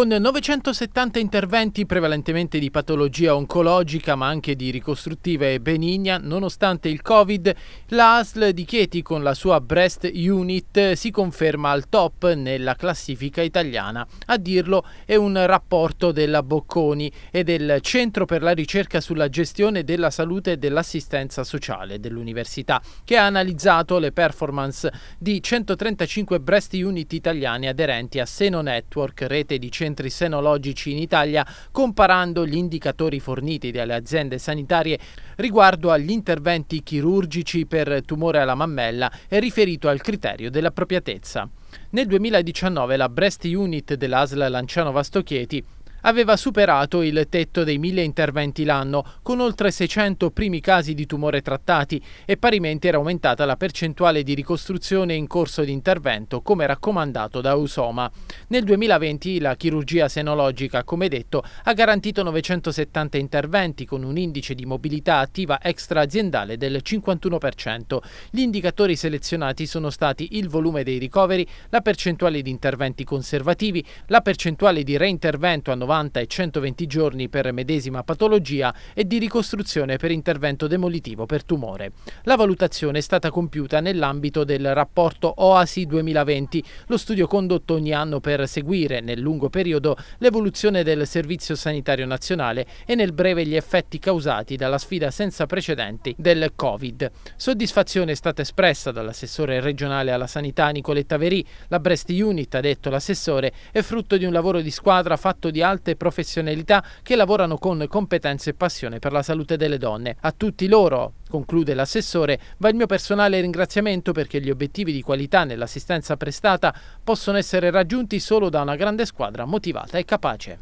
con 970 interventi prevalentemente di patologia oncologica ma anche di ricostruttiva e benigna, nonostante il Covid, la ASL di Chieti con la sua Breast Unit si conferma al top nella classifica italiana. A dirlo è un rapporto della Bocconi e del Centro per la ricerca sulla gestione della salute e dell'assistenza sociale dell'Università, che ha analizzato le performance di 135 breast unit italiane aderenti a Seno Network, rete di centro centri senologici in Italia comparando gli indicatori forniti dalle aziende sanitarie riguardo agli interventi chirurgici per tumore alla mammella e riferito al criterio dell'appropriatezza. Nel 2019 la Breast Unit dell'ASL Lanciano Vastochieti aveva superato il tetto dei 1000 interventi l'anno, con oltre 600 primi casi di tumore trattati e parimenti era aumentata la percentuale di ricostruzione in corso di intervento, come raccomandato da Usoma. Nel 2020 la chirurgia senologica, come detto, ha garantito 970 interventi con un indice di mobilità attiva extraaziendale del 51%. Gli indicatori selezionati sono stati il volume dei ricoveri, la percentuale di interventi conservativi, la percentuale di reintervento a 90 90 e 120 giorni per medesima patologia e di ricostruzione per intervento demolitivo per tumore. La valutazione è stata compiuta nell'ambito del rapporto Oasi 2020, lo studio condotto ogni anno per seguire nel lungo periodo l'evoluzione del Servizio Sanitario Nazionale e nel breve gli effetti causati dalla sfida senza precedenti del Covid. Soddisfazione è stata espressa dall'assessore regionale alla sanità Nicoletta Verì, la Brest Unit, ha detto l'assessore, è frutto di un lavoro di squadra fatto di altri alte professionalità che lavorano con competenza e passione per la salute delle donne. A tutti loro, conclude l'assessore, va il mio personale ringraziamento perché gli obiettivi di qualità nell'assistenza prestata possono essere raggiunti solo da una grande squadra motivata e capace.